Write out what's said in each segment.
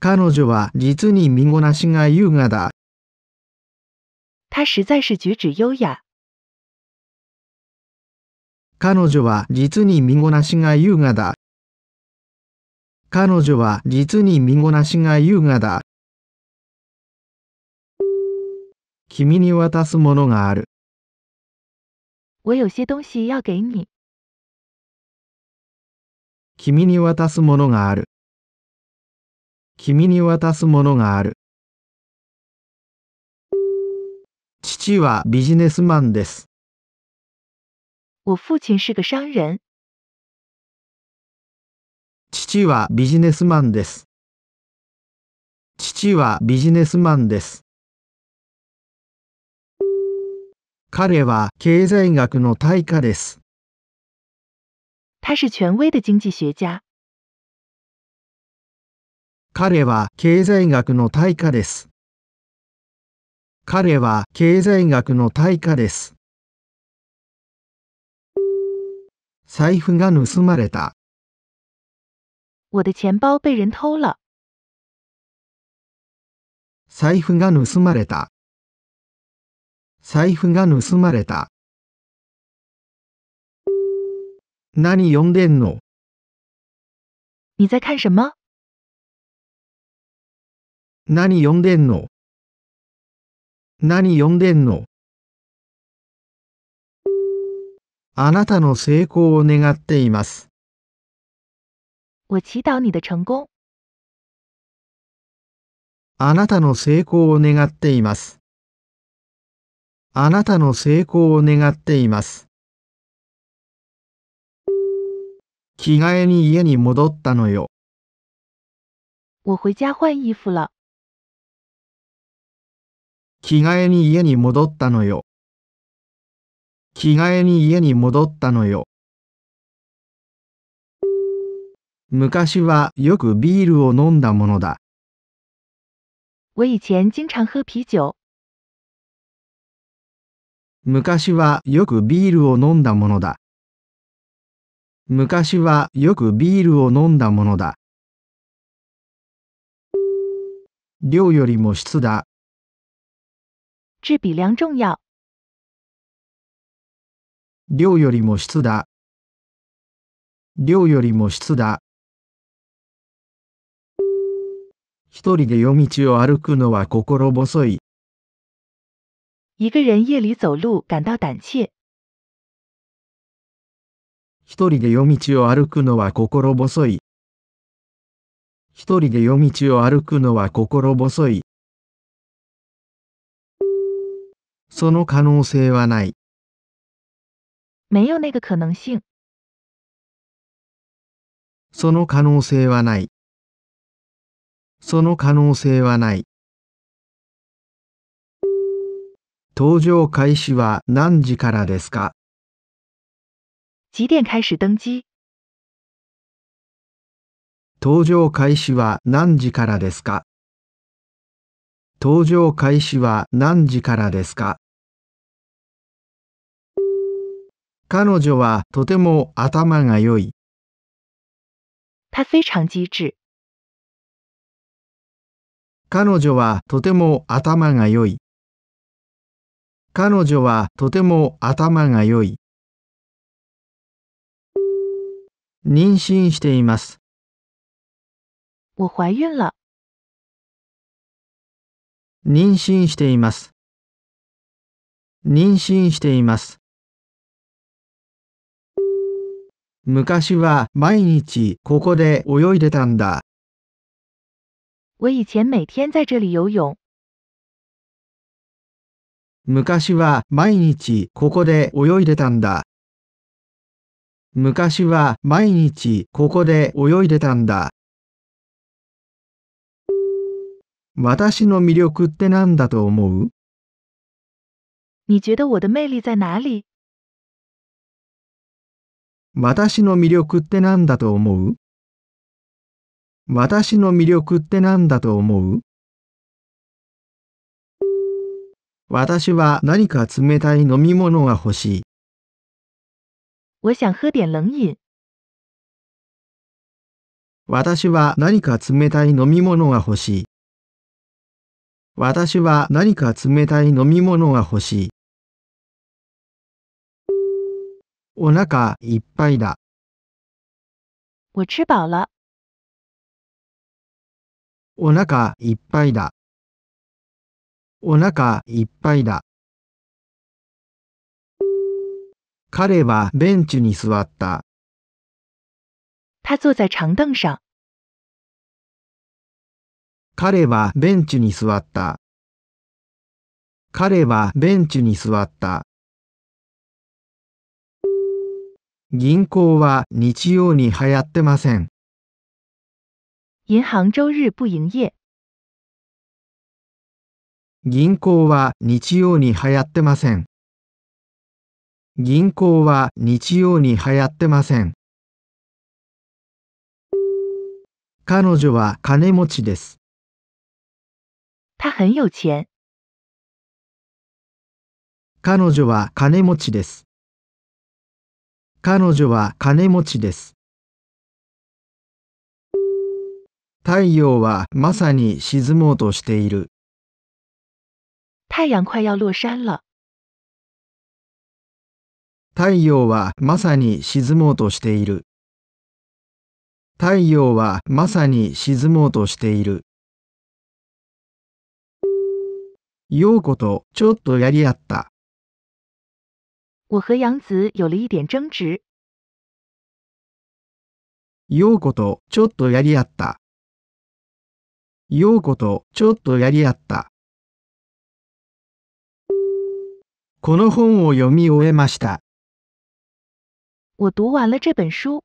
彼女は実に身ごなしが優雅だ。实在是举止雅。彼女は実に身ごなしが優雅だ。彼女は実に身ごなしが優雅だ。君に渡すものがある。我有些东西要给你。君に渡すものがある。君に渡すものがある。父はビジネスマンです。我父亲是个商人。父はビジネスマンです。父はビジネスマンです。彼は経済学の大家です。他是权威的经济学家。彼は経済学の大家です。彼は経済学の大家です。財布が盗まれた。我的钱包被人偷了。財布が盗まれた。財布が盗まれた。何読んでんの你在看什么何読んでんの何読んでんのあなたの成功を願っています。あなたの成功を願っています。あなたの成功を願っています。着替えに家に戻ったのよ。我回家换衣服了。着替えに家に戻ったのよ。着替えに家に戻ったのよ。昔はよくビールを飲んだものだ。昔はよくビールを飲んだものだ。昔はよくビールを飲んだものだ。量よりも質だ。质比量重要。量よりも質だ。量よりも質だ。一人で夜道を歩くのは心細い。一个人夜里走路感到胆怯。一人で夜道を歩くのは心細い。一人で夜道を歩くのは心細い。その可能性はない。没有那个可能性。その可能性はない。その可能性はない。登場開始は何時からですか几点开始登机登場開始は何時からですか搭乗開始は何時からですか彼女はとても頭が良い。彼女はとても頭が良い。彼女はとても頭が良い。妊娠しています。我怀孕了。妊娠しています。妊娠しています。昔は毎日ここで泳いでたんだ。我以前每天在这里游泳。昔は毎日ここで泳いでたんだ。昔は毎日ここで泳いでたんだ。私の魅力って何だと思う你觉得我的魅力在哪里私の魅力って何だと思う私の魅力って何だと思う私は何か冷たい飲み物が欲しい。我想喝点冷饮。私は何か冷たい飲み物が欲しい。私は何か冷たい飲み物が欲しい。お腹いっぱいだ。我吃饱了。お腹いっぱいだ。お腹いっぱいだ。彼はベンチに座った。他坐在长凳上。彼はベンチに座った。彼はベンチに座った。銀行は日曜に流行ってません。銀行周日不营业。銀行は日曜に流行ってません。銀行は日曜に流行ってません。彼女は金持ちです。他很有钱。彼女は金持ちです。彼女は金持ちです。太陽はまさに沈もうとしている。太陽快要落山了。太陽はまさに沈もうとしている。太陽はまさに沈もうとしている。ようとちょっとやり合った。我和杨子有了一点争执。とちょっとやり合った。とちょっとやり合った。この本を読み終えました。我读完了这本书。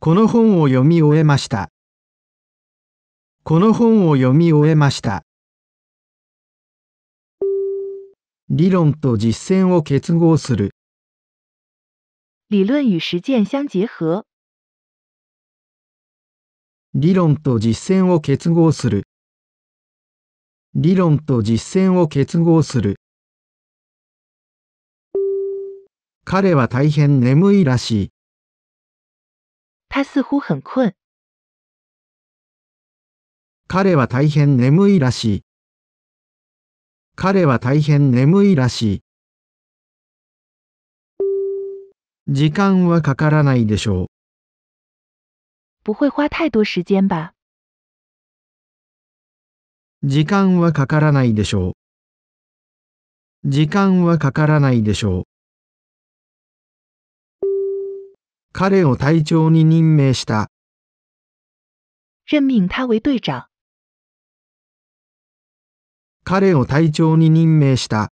この本を読み終えました。この本を読み終えました。理論と実践を結合する。理論与实践相结合。理論と実践を結合する。理論と実践を結合する。彼は大変眠いらしい。他似乎很困。彼は大変眠いらしい。彼は大変眠いらしい。時間はかからないでしょう。不会花太多时间吧。時間はかからないでしょう。時間はかからないでしょう。彼を隊長に任命した。任命他为队長。彼を隊長に任命した。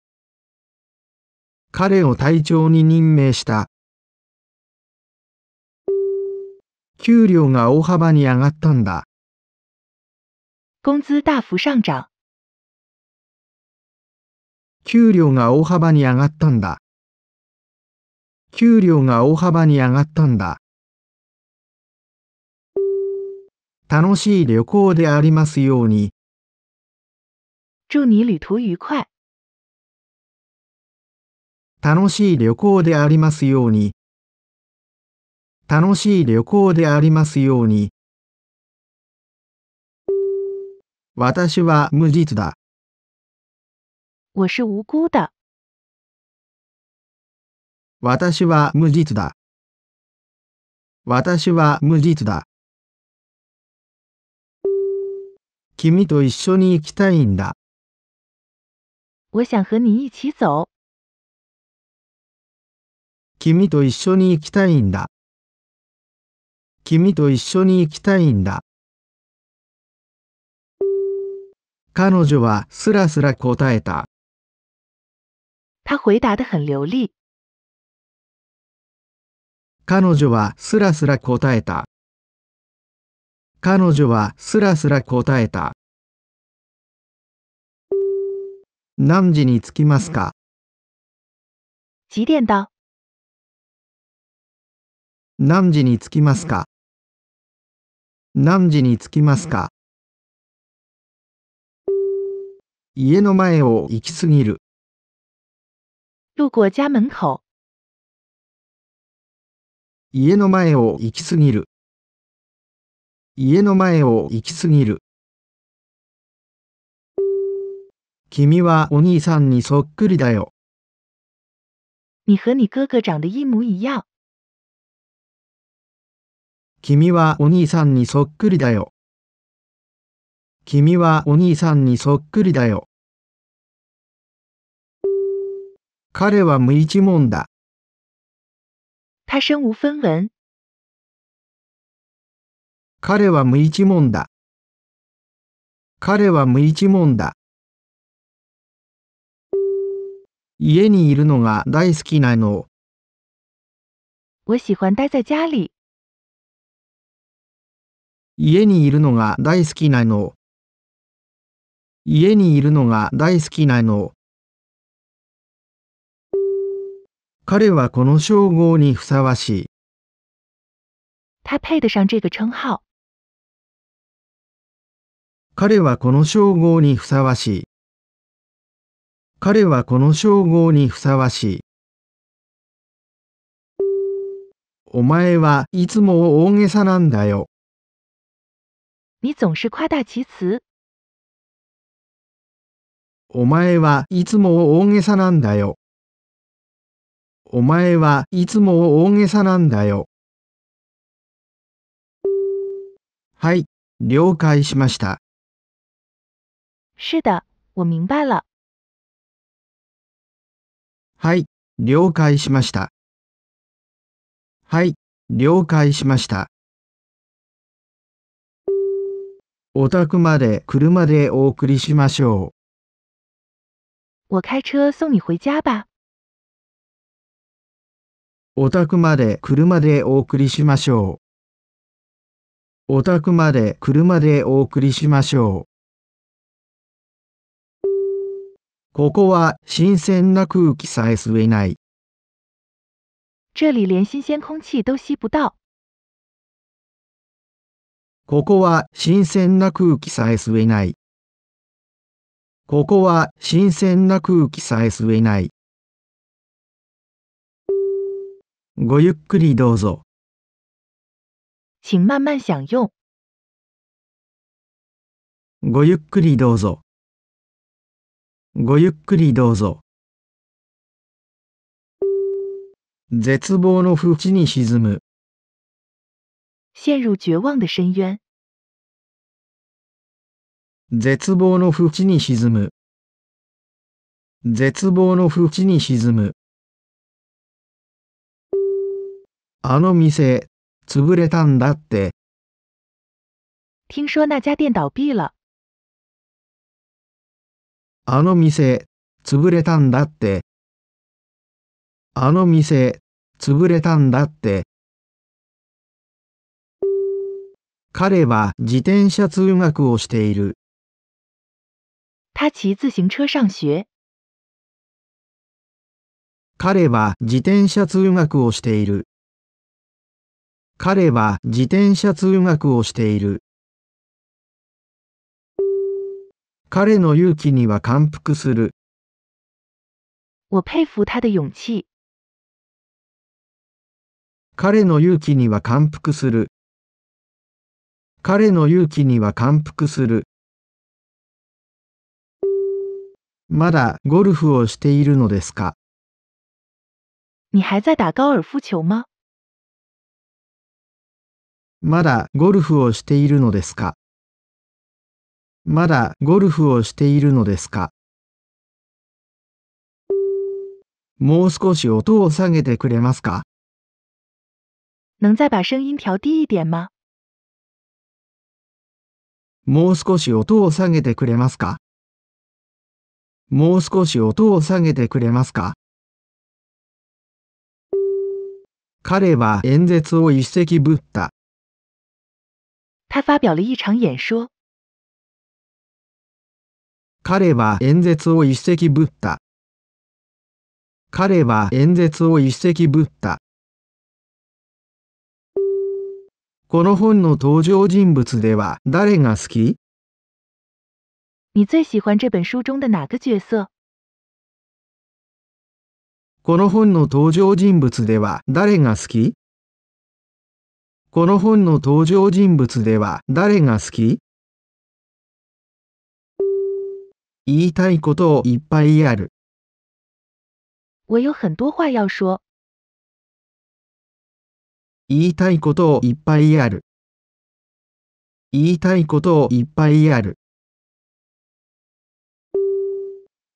彼を隊長に任命した。給料が大幅に上がったんだ。工資大幅上涨。給料が大幅に上がったんだ。給料が大幅に上がったんだ。楽しい旅行でありますように。祝你旅途愉快。楽しい旅行でありますように。楽しい旅行でありますように。私は無実だ。我是无辜的。私は無実だ。私は無実だ。君と一緒に行きたいんだ。我想和你一起走。君と一緒に行きたいんだ。君と一緒に行きたいんだ。彼女はすらすら答えた。他回答得很流利。彼女はすらすら答えた。彼女はすらすら答えた。何時に着きますか几点到何時に着きますか何時に着きますか家の前を行き過ぎる。路过家门口。家の前を行き過ぎる。家の前を行き過ぎる。君はお兄さんにそっくりだよ。你和你哥哥得一模一样。君はお兄さんにそっくりだよ。君はお兄さんにそっくりだよ。彼は無一文だ。他身分文。彼は無一文だ。彼は無一文だ。家にいるのが大好きなの。我喜欢待在家里。家にいるのが大好きなの。家にいるのが大好きなの。彼はこの称号にふさわしい。他配得上这个称号。彼はこの称号にふさわしい。彼はこの称号にふさわしい。お前はいつも大げさなんだよ。你总是夸大其词。お前はいつも大げさなんだよ。お前はいつも大げさなんだよ。はい、了解しました。是的、我明白了。はい、了解しました。はい、了解しました。お宅まで車でお送りしましょう。我送你回家吧。お宅まで車でお送りしましょう。お宅まで車でお送りしましょう。ここは新鮮な空気さえ吸えない。这里连新鲜空气都吸不到。ここは新鮮な空気さえ吸えない。ここは新鮮な空気さえ吸えない。ごゆっくりどうぞ。请慢慢享用。ごゆっくりどうぞ。ごゆっくりどうぞ。絶望の淵に沈む。陷入绝望的深淵。絶望の淵に沈む。絶望の淵に沈む。あの店、潰れたんだって。听说那家店倒闭了。あの店、潰れたんだって。あの店、潰れたんだって。彼は自転車通学をしている。他骑自行车上学。彼は自転車通学をしている。彼は自転車通学をしている。彼の勇気には感服する。我佩服他的勇气。彼の勇気には感服する。彼の勇気には感服する。まだゴルフをしているのですか你还在打高尔夫球吗まだゴルフをしているのですかまだゴルフをしているのですかもう少し音を下げてくれますか能再把声音调低一点吗もう少し音を下げてくれますかもう少し音を下げてくれますか彼は演説を一石ぶった。他发表了一场演说。彼は演説を一石ぶった。彼は演説を一石ぶった。この本の登場人物では誰が好き你最喜欢这本书中的哪个角色この本の登場人物では誰が好きこの本の登場人物では誰が好き言いたいことをいっぱいある。我有很多话要说。言いたいことをいっぱいある。言いたいことをいっぱいある。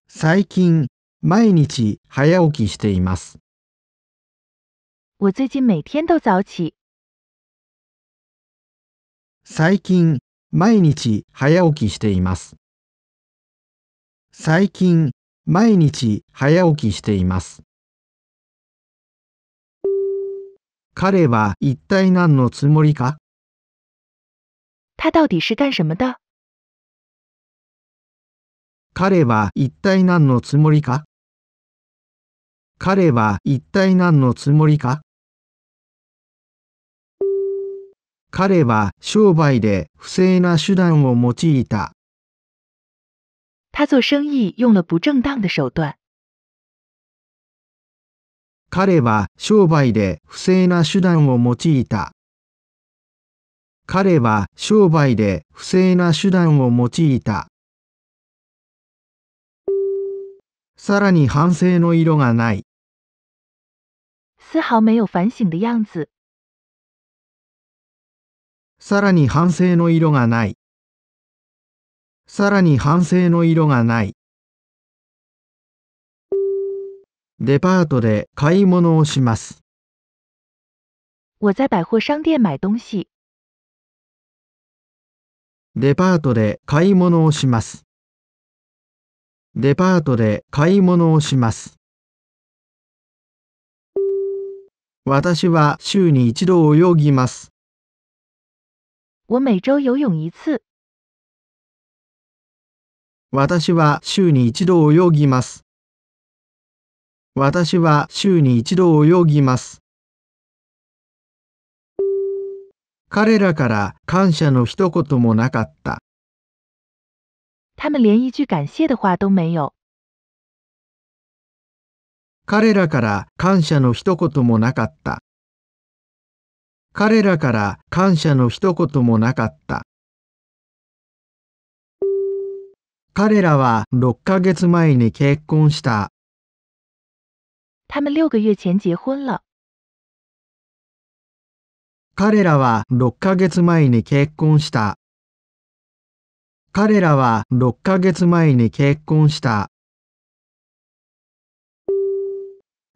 最近、毎日早起きしています。我最近每天都早起。最近、毎日早起きしています。最近、毎日早起きしています。彼は一体何のつもりか他到底是干什么的彼は一体何のつもりか彼は一体何のつもりか彼は商売で不正な手段を用いた他做生意用了不正当的手段。彼は商売で不正な手段を用いた。彼は商売で不正な手段を用いた。さらに反省の色がない。丝毫没有反省的样子。さらに反省の色がない。さらに反省の色がない。デパートで買い物をします。我在百货商店买东西。デパートで買い物をします。デパートで買い物をします。私は週に一度泳ぎます。我每周游泳一次。私は週に一度泳ぎます。私は週に一度泳ぎます。彼らから感謝の一言もなかった。他们连一句感谢的话都没有。彼らから感謝の一言もなかった。彼らから感謝の一言もなかった。彼らは6ヶ月前に結婚した。他们月前婚了。彼らは6ヶ月前に結婚した。彼らは6ヶ月前に結婚した。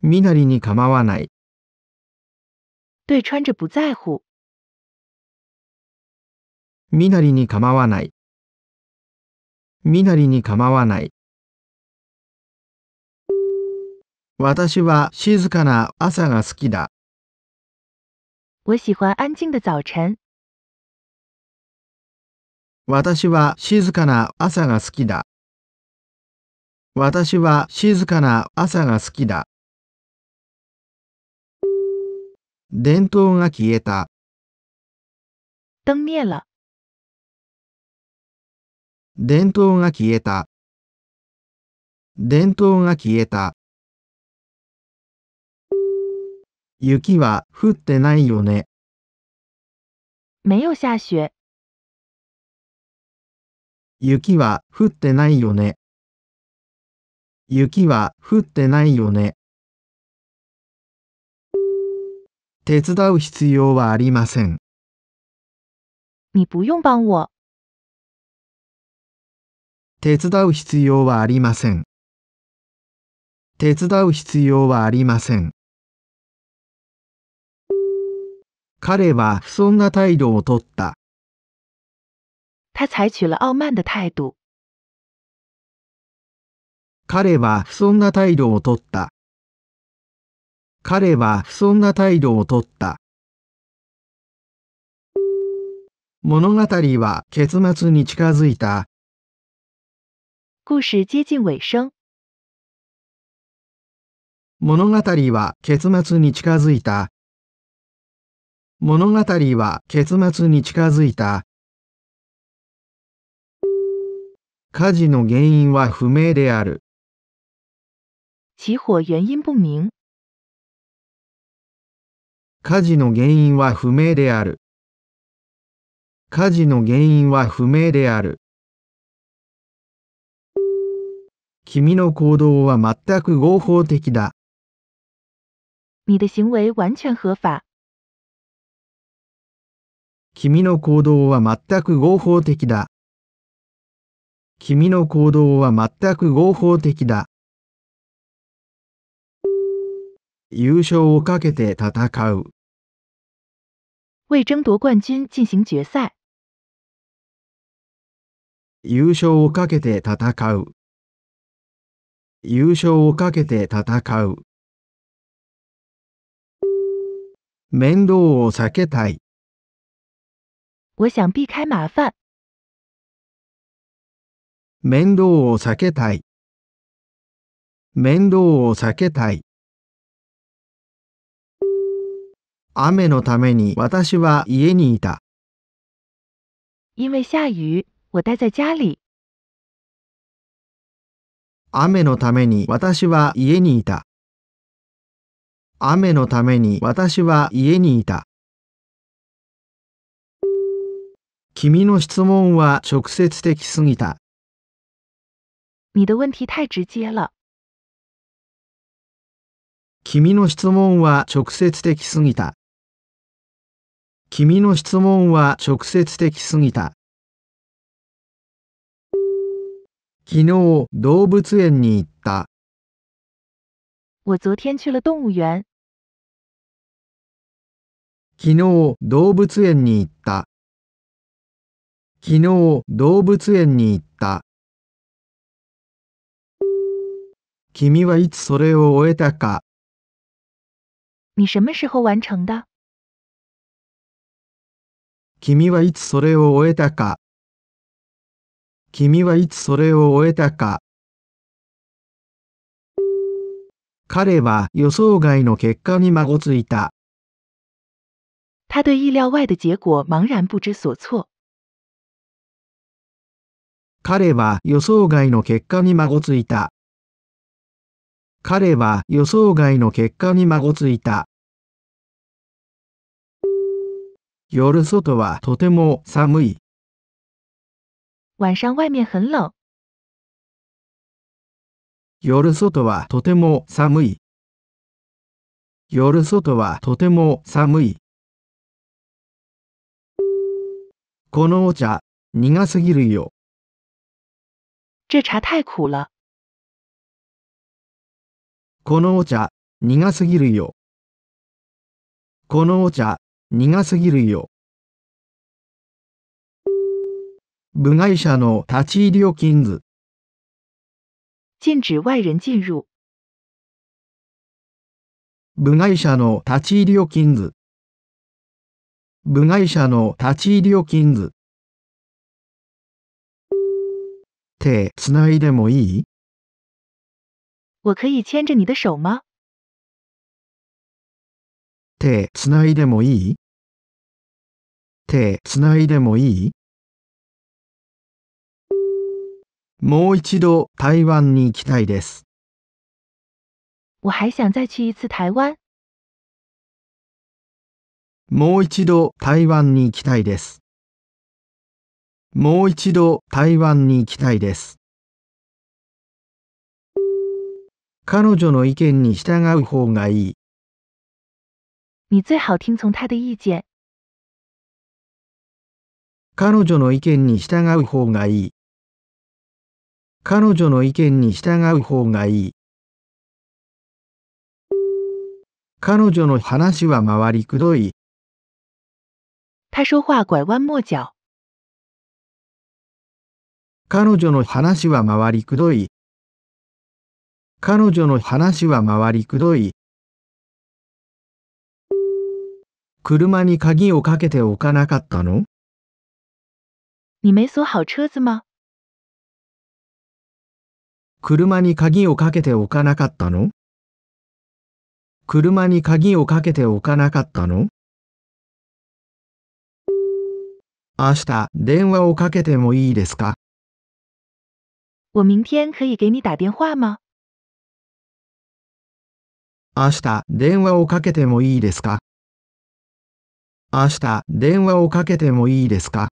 身なりに構わない。对穿着不在乎。身なりに構わない。身なりに構わない。私は静かな朝が好きだ。私は静かな朝が好きだ。私は静かな朝が好きだ。伝統が消えた。灯灭了。伝統が消えた伝統が消えた雪は降ってないよね。没有下雪。雪は降ってないよね。雪は降ってないよね。手伝う必要はありません。你不用帮我。手伝う必要はありません。手伝う必要はありません。彼は不遜な態度をとった。他采取了傲慢的度。彼は不遜な態度をとった。彼は不遜な態度をとった。物語は結末に近づいた。故事接近尾声。物語は結末に近づいた。物語は結末に近づいた。火事の原因は不明である。起火原因不明。火事の原因は不明である。火事の原因は不明である。君の行動は全く合法的だ。你的行为完全合法。君の行動は全く合法的だ。君の行動は全く合法的だ。優勝をかけて戦う。为争夺冠军进行决赛。優勝をかけて戦う。優勝をかけて戦う。面倒を避けたい。我想避开麻面倒を避けたい。面倒を避けたい。雨のために私は家にいた。因为下雨，我待在家里。雨のために私は家にいた。雨のために私は家にいた。君の質問は直接的すぎた。你的问题太直接了。君の質問は直接的すぎた。君の質問は直接的すぎた。昨日動物園に行った。我昨天去了动物园。昨日動物園に行った。昨日動物園に行った。君はいつそれを終えたか你什么时候完成的君はいつそれを終えたか君はいつそれを終えたか彼は予想外の結果にまごついた。他对意料外的结果茫然不知所措。彼は予想外の結果にまごついた。彼は予想外の結果にまごついた。夜外はとても寒い。晚上外面很冷。夜外はとても寒い。夜外はとても寒い。このお茶、苦すぎるよ。这茶太苦了。このお茶、苦すぎるよ。このお茶、苦すぎるよ。部外者の立ち入りを禁ず。禁止外人进入。部外者の立ち入りを禁ず。部外者の立ち入りを禁ず。手、つないでもいい我可以牵着你的手吗手、つないでもいい手、つないでもいいもう一度台湾に行きたいです。我还想再去一次台湾。もう一度台湾に行きたいです。もう一度台湾に行きたいです。彼女の意見に従う方がいい。你最好听从他的意见。彼女の意見に従う方がいい。彼女の意見に従う方がいい。彼女の話は回りくどい。他说话拐弯抹角。彼女の話は回りくどい。彼女の話は回りくどい。車に鍵をかけておかなかったの你没锁好车子吗車に鍵をかけておかなかったの車に鍵をかけておかなかったの明日、電話をかけてもいいですか我明天可以给你打电话吗明日、電話をかけてもいいですか明日、電話をかけてもいいですか